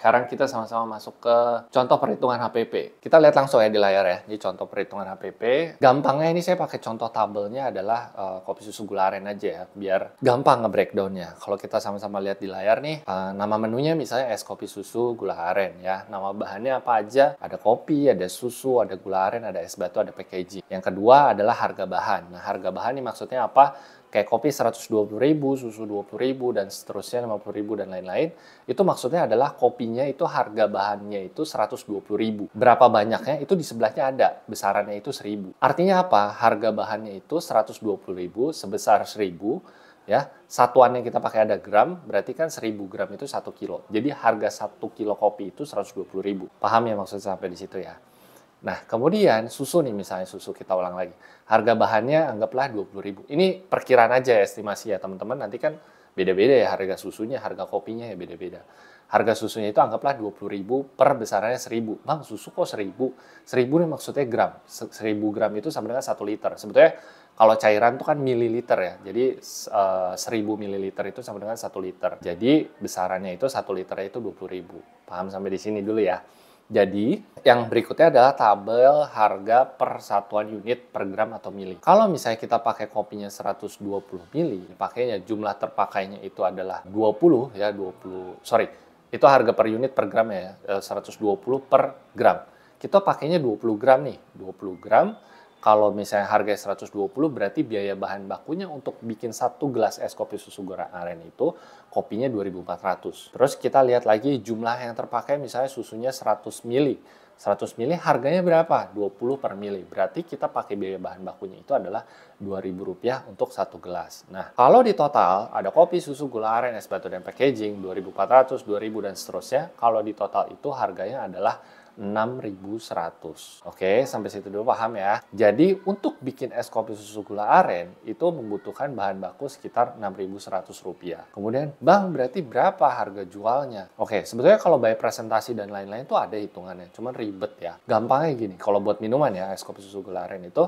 Sekarang kita sama-sama masuk ke contoh perhitungan HPP. Kita lihat langsung ya di layar ya, di contoh perhitungan HPP. Gampangnya ini saya pakai contoh tabelnya adalah uh, kopi susu gula aren aja ya, biar gampang nge-breakdownnya. Kalau kita sama-sama lihat di layar nih, uh, nama menunya misalnya es kopi susu gula aren ya. Nama bahannya apa aja? Ada kopi, ada susu, ada gula aren, ada es batu, ada packaging. Yang kedua adalah harga bahan. Nah, harga bahan ini maksudnya apa? kayak kopi 120 ribu, susu 20 ribu, dan seterusnya 50 ribu dan lain-lain. Itu maksudnya adalah kopinya itu harga bahannya itu 120 ribu. Berapa banyaknya itu di sebelahnya ada, besarannya itu 1000. Artinya apa? Harga bahannya itu 120 ribu sebesar 1000 ya satuan yang kita pakai ada gram berarti kan 1000 gram itu 1 kilo jadi harga 1 kilo kopi itu 120 ribu paham ya maksudnya sampai di situ ya Nah, kemudian susu nih misalnya susu kita ulang lagi. Harga bahannya anggaplah 20.000. Ini perkiraan aja ya, estimasi ya teman-teman. Nanti kan beda-beda ya harga susunya, harga kopinya ya beda-beda. Harga susunya itu anggaplah 20.000 per besarnya 1.000. Bang, susu kok 1.000? 1.000 ini maksudnya gram. 1.000 gram itu sama dengan 1 liter. Sebetulnya kalau cairan itu kan mililiter ya. Jadi uh, eh, 1000 mililiter itu sama dengan 1 liter. Jadi besarannya itu 1 liter itu 20.000. Paham sampai di sini dulu ya. Jadi, yang berikutnya adalah tabel harga per satuan unit per gram atau mili. Kalau misalnya kita pakai kopinya 120 mili, pakainya jumlah terpakainya itu adalah 20 ya, 20. Sorry, itu harga per unit per gram ya, 120 eh, per gram. Kita pakainya 20 gram nih, 20 gram kalau misalnya harganya 120 berarti biaya bahan bakunya untuk bikin satu gelas es kopi susu goreng aren itu kopinya 2400. Terus kita lihat lagi jumlah yang terpakai misalnya susunya 100 ml. 100 mili harganya berapa? 20 per mili. Berarti kita pakai biaya bahan bakunya itu adalah Rp2.000 untuk satu gelas. Nah, kalau di total ada kopi, susu, gula aren, es batu dan packaging 2.400, 2.000 dan seterusnya, kalau di total itu harganya adalah 6100. Oke, sampai situ dulu paham ya. Jadi untuk bikin es kopi susu gula aren itu membutuhkan bahan baku sekitar 6.100 rupiah. Kemudian, Bang, berarti berapa harga jualnya? Oke, sebetulnya kalau bayar presentasi dan lain-lain itu ada hitungannya, cuman ribet ya. Gampangnya gini, kalau buat minuman ya, es kopi susu gula aren itu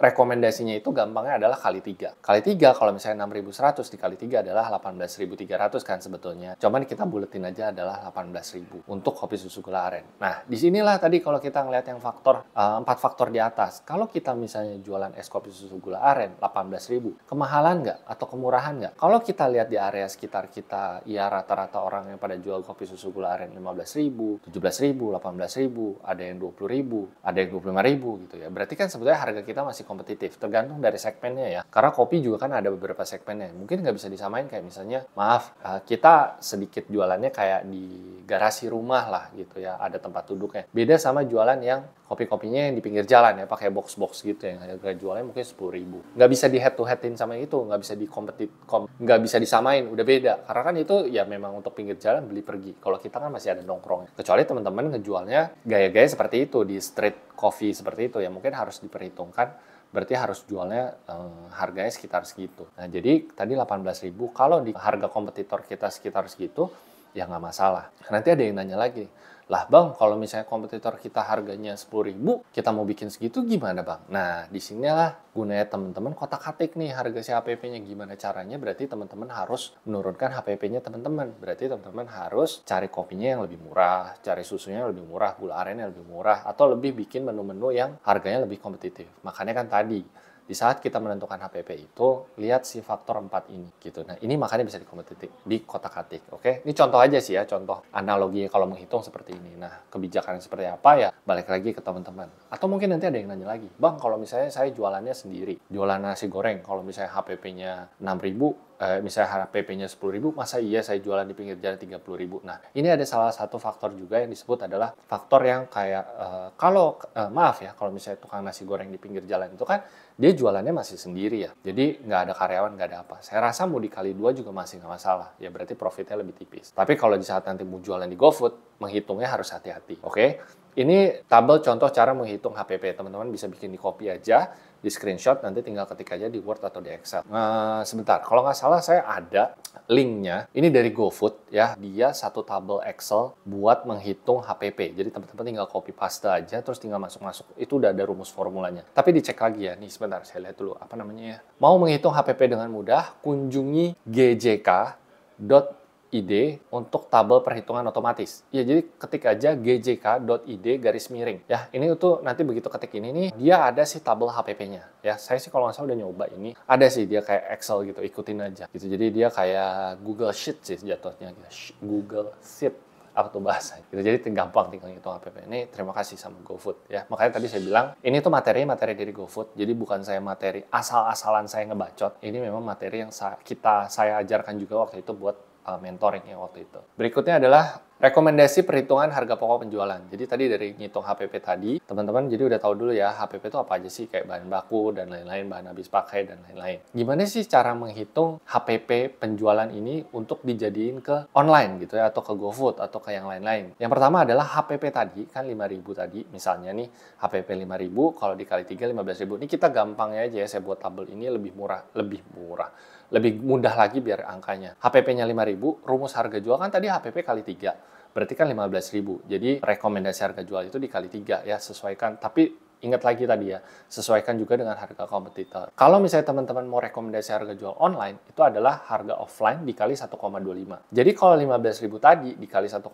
rekomendasinya itu gampangnya adalah kali tiga. Kali tiga kalau misalnya 6.100 dikali tiga adalah 18.300 kan sebetulnya. Cuman kita buletin aja adalah 18.000 untuk kopi susu gula aren. Nah, disinilah tadi kalau kita ngelihat yang faktor eh, empat uh, faktor di atas. Kalau kita misalnya jualan es kopi susu gula aren 18.000, kemahalan nggak atau kemurahan nggak? Kalau kita lihat di area sekitar kita, ya rata-rata orang yang pada jual kopi susu gula aren 15.000, 17.000, 18.000, ada yang 20.000, ada yang 25.000 gitu ya. Berarti kan sebetulnya harga kita masih masih kompetitif tergantung dari segmennya ya karena kopi juga kan ada beberapa segmennya mungkin nggak bisa disamain kayak misalnya maaf eh, kita sedikit jualannya kayak di garasi rumah lah gitu ya ada tempat duduknya beda sama jualan yang kopi-kopinya yang di pinggir jalan ya pakai box-box gitu yang harga jualnya mungkin sepuluh ribu nggak bisa di head to headin sama itu nggak bisa di kompetit kom nggak bisa disamain udah beda karena kan itu ya memang untuk pinggir jalan beli pergi kalau kita kan masih ada nongkrong kecuali teman-teman ngejualnya gaya-gaya seperti itu di street coffee seperti itu ya mungkin harus diperhitungkan berarti harus jualnya eh, harganya sekitar segitu. Nah, jadi tadi 18.000 kalau di harga kompetitor kita sekitar segitu ya nggak masalah. Nanti ada yang nanya lagi, lah bang, kalau misalnya kompetitor kita harganya sepuluh ribu, kita mau bikin segitu gimana bang? Nah, di sinilah gunanya teman-teman kotak-katik nih harga si HPP-nya. Gimana caranya? Berarti teman-teman harus menurunkan HPP-nya teman-teman. Berarti teman-teman harus cari kopinya yang lebih murah, cari susunya yang lebih murah, gula aren yang lebih murah, atau lebih bikin menu-menu yang harganya lebih kompetitif. Makanya kan tadi, di saat kita menentukan HPP itu lihat si faktor 4 ini gitu nah ini makanya bisa dikompetitif di kotak atik oke okay? ini contoh aja sih ya contoh analogi kalau menghitung seperti ini nah kebijakan seperti apa ya balik lagi ke teman-teman atau mungkin nanti ada yang nanya lagi bang kalau misalnya saya jualannya sendiri jualan nasi goreng kalau misalnya HPP-nya 6000 Eh, misalnya misalnya PP-nya sepuluh ribu, masa iya saya jualan di pinggir jalan tiga puluh ribu? Nah, ini ada salah satu faktor juga yang disebut adalah faktor yang kayak, e, kalau, e, maaf ya, kalau misalnya tukang nasi goreng di pinggir jalan itu kan, dia jualannya masih sendiri ya. Jadi nggak ada karyawan, nggak ada apa. Saya rasa mau dikali dua juga masih nggak masalah. Ya berarti profitnya lebih tipis. Tapi kalau di saat nanti mau jualan di GoFood, menghitungnya harus hati-hati, oke? okay? Ini tabel contoh cara menghitung HPP. Teman-teman bisa bikin di copy aja, di screenshot, nanti tinggal ketik aja di Word atau di Excel. Nah, sebentar, kalau nggak salah saya ada linknya. Ini dari GoFood ya. Dia satu tabel Excel buat menghitung HPP. Jadi teman-teman tinggal copy paste aja, terus tinggal masuk-masuk. Itu udah ada rumus formulanya. Tapi dicek lagi ya. Nih sebentar, saya lihat dulu apa namanya ya. Mau menghitung HPP dengan mudah, kunjungi gjk ide untuk tabel perhitungan otomatis. Ya, jadi ketik aja gjk.id garis miring. Ya, ini itu nanti begitu ketik ini nih, dia ada sih tabel HPP-nya. Ya, saya sih kalau nggak salah udah nyoba ini, ada sih dia kayak Excel gitu, ikutin aja. Gitu, jadi dia kayak Google Sheet sih jatuhnya. Google Sheet apa tuh bahasa gitu jadi gampang tinggal ngitung hpp ini terima kasih sama GoFood ya makanya tadi saya bilang ini tuh materi materi dari GoFood jadi bukan saya materi asal-asalan saya ngebacot ini memang materi yang saya, kita saya ajarkan juga waktu itu buat mentoring eh, mentoringnya waktu itu. Berikutnya adalah Rekomendasi perhitungan harga pokok penjualan. Jadi tadi dari ngitung HPP tadi, teman-teman jadi udah tahu dulu ya HPP itu apa aja sih kayak bahan baku dan lain-lain, bahan habis pakai dan lain-lain. Gimana sih cara menghitung HPP penjualan ini untuk dijadiin ke online gitu ya atau ke GoFood atau ke yang lain-lain? Yang pertama adalah HPP tadi kan 5000 tadi misalnya nih HPP 5000 kalau dikali 3 15000. Ini kita gampangnya aja ya saya buat tabel ini lebih murah, lebih murah, lebih mudah lagi biar angkanya. HPP-nya 5000, rumus harga jual kan tadi HPP kali 3 berarti kan 15.000. Jadi rekomendasi harga jual itu dikali tiga ya, sesuaikan. Tapi ingat lagi tadi ya, sesuaikan juga dengan harga kompetitor. Kalau misalnya teman-teman mau rekomendasi harga jual online, itu adalah harga offline dikali 1,25. Jadi kalau 15.000 tadi dikali 1,25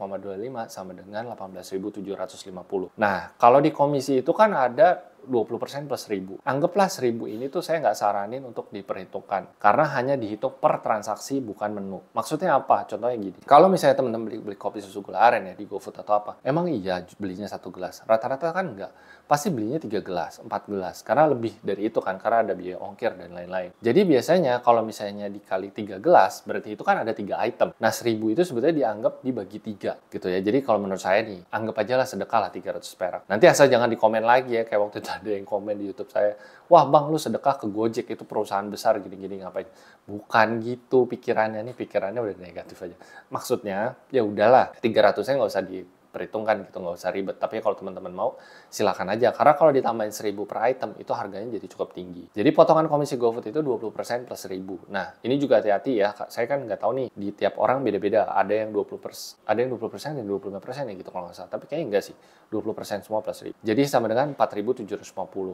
sama dengan 18.750. Nah, kalau di komisi itu kan ada 20% plus 1000. Anggaplah 1000 ini tuh saya nggak saranin untuk diperhitungkan. Karena hanya dihitung per transaksi bukan menu. Maksudnya apa? Contohnya gini. Kalau misalnya teman-teman beli, beli kopi susu gula aren ya di GoFood atau apa. Emang iya belinya satu gelas. Rata-rata kan nggak. Pasti belinya tiga gelas, empat gelas. Karena lebih dari itu kan. Karena ada biaya ongkir dan lain-lain. Jadi biasanya kalau misalnya dikali tiga gelas, berarti itu kan ada tiga item. Nah 1000 itu sebetulnya dianggap dibagi tiga gitu ya. Jadi kalau menurut saya nih, anggap aja lah sedekah lah 300 perak. Nanti asal jangan dikomen lagi ya kayak waktu itu ada yang komen di YouTube saya, wah bang lu sedekah ke Gojek itu perusahaan besar gini-gini ngapain? Bukan gitu pikirannya nih, pikirannya udah negatif aja. Maksudnya ya udahlah, 300 nya nggak usah di perhitungkan gitu nggak usah ribet tapi kalau teman-teman mau silahkan aja karena kalau ditambahin 1000 per item itu harganya jadi cukup tinggi jadi potongan komisi GoFood itu 20% plus 1000 nah ini juga hati-hati ya saya kan nggak tahu nih di tiap orang beda-beda ada yang 20 ada yang 20 persen dan 25 persen ya gitu kalau nggak salah tapi kayaknya enggak sih 20 semua plus 1000 jadi sama dengan 4750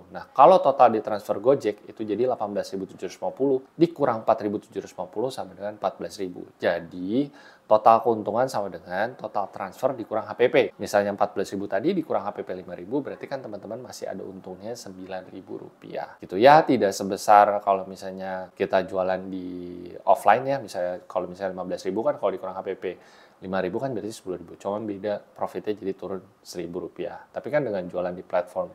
nah kalau total di transfer Gojek itu jadi 18750 dikurang 4750 sama dengan 14000 jadi total keuntungan sama dengan total transfer dikurang HPP. Misalnya 14.000 tadi dikurang HPP 5.000 berarti kan teman-teman masih ada untungnya 9.000 rupiah. Gitu ya, tidak sebesar kalau misalnya kita jualan di offline ya, misalnya kalau misalnya 15.000 kan kalau dikurang HPP 5.000 kan berarti 10.000. Cuman beda profitnya jadi turun seribu rupiah. Tapi kan dengan jualan di platform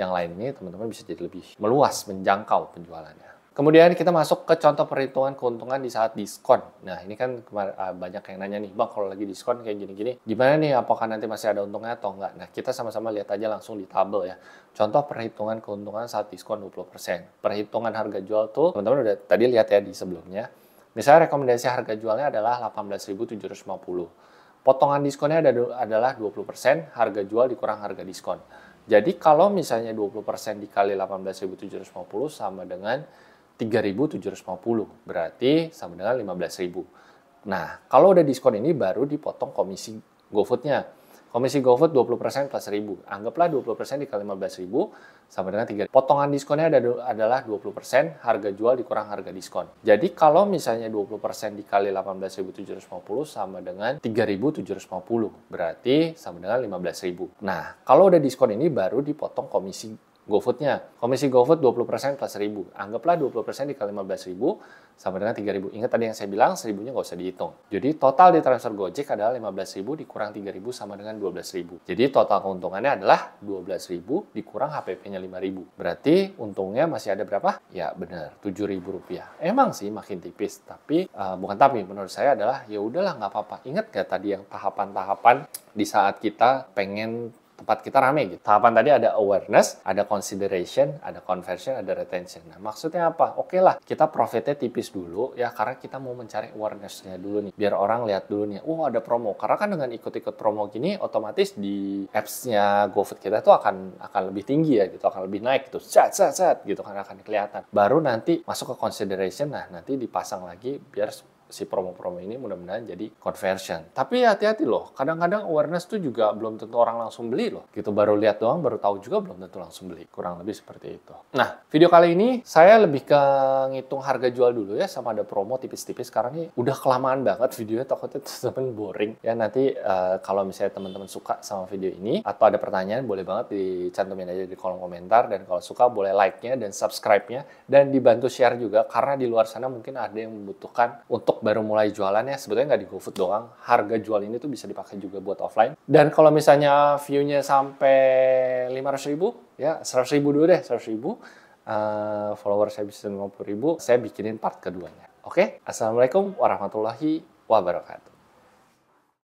yang lain ini teman-teman bisa jadi lebih meluas menjangkau penjualannya. Kemudian kita masuk ke contoh perhitungan keuntungan di saat diskon. Nah, ini kan ah, banyak yang nanya nih, Bang, kalau lagi diskon kayak gini-gini, gimana nih apakah nanti masih ada untungnya atau enggak? Nah, kita sama-sama lihat aja langsung di tabel ya. Contoh perhitungan keuntungan saat diskon 20%. Perhitungan harga jual tuh, teman-teman udah tadi lihat ya di sebelumnya. Misalnya rekomendasi harga jualnya adalah 18.750. Potongan diskonnya ada, adalah 20%, harga jual dikurang harga diskon. Jadi kalau misalnya 20% dikali 18.750 sama dengan 3.750 berarti sama dengan 15.000. Nah, kalau udah diskon ini baru dipotong komisi GoFood-nya. Komisi GoFood 20% plus 1000. Anggaplah 20% dikali 15.000 sama dengan 3. Potongan diskonnya ada, adalah 20% harga jual dikurang harga diskon. Jadi kalau misalnya 20% dikali 18.750 sama dengan 3.750. Berarti sama dengan 15.000. Nah, kalau udah diskon ini baru dipotong komisi Gofoodnya Komisi GoFood 20% plus 1000. Anggaplah 20% dikali ribu sama dengan 3.000. Ingat tadi yang saya bilang 1.000-nya nggak usah dihitung. Jadi total di transfer Gojek adalah ribu dikurang 3.000 sama dengan ribu Jadi total keuntungannya adalah ribu dikurang HPP-nya ribu Berarti untungnya masih ada berapa? Ya benar, ribu rupiah. Emang sih makin tipis, tapi uh, bukan tapi menurut saya adalah ya udahlah nggak apa-apa. Ingat nggak tadi yang tahapan-tahapan di saat kita pengen tempat kita rame gitu. Tahapan tadi ada awareness, ada consideration, ada conversion, ada retention. Nah, maksudnya apa? Oke okay lah, kita profitnya tipis dulu ya karena kita mau mencari awarenessnya dulu nih. Biar orang lihat dulu nih, oh ada promo. Karena kan dengan ikut-ikut promo gini, otomatis di apps-nya GoFood kita tuh akan akan lebih tinggi ya gitu, akan lebih naik gitu. Set, set, set gitu kan akan kelihatan. Baru nanti masuk ke consideration, nah nanti dipasang lagi biar si promo-promo ini mudah-mudahan jadi conversion. Tapi ya hati-hati loh, kadang-kadang awareness tuh juga belum tentu orang langsung beli loh. Gitu baru lihat doang, baru tahu juga belum tentu langsung beli. Kurang lebih seperti itu. Nah, video kali ini saya lebih ke ngitung harga jual dulu ya sama ada promo tipis-tipis. Sekarang ini udah kelamaan banget videonya takutnya temen boring. Ya nanti uh, kalau misalnya teman-teman suka sama video ini atau ada pertanyaan boleh banget dicantumin aja di kolom komentar dan kalau suka boleh like-nya dan subscribe-nya dan dibantu share juga karena di luar sana mungkin ada yang membutuhkan untuk baru mulai jualannya sebetulnya nggak di GoFood doang. Harga jual ini tuh bisa dipakai juga buat offline. Dan kalau misalnya viewnya nya sampai 500 ribu, ya 100 ribu dulu deh, 100 ribu. Uh, eh, follower saya bisa 50 ribu, saya bikinin part keduanya. Oke, okay? Assalamualaikum warahmatullahi wabarakatuh.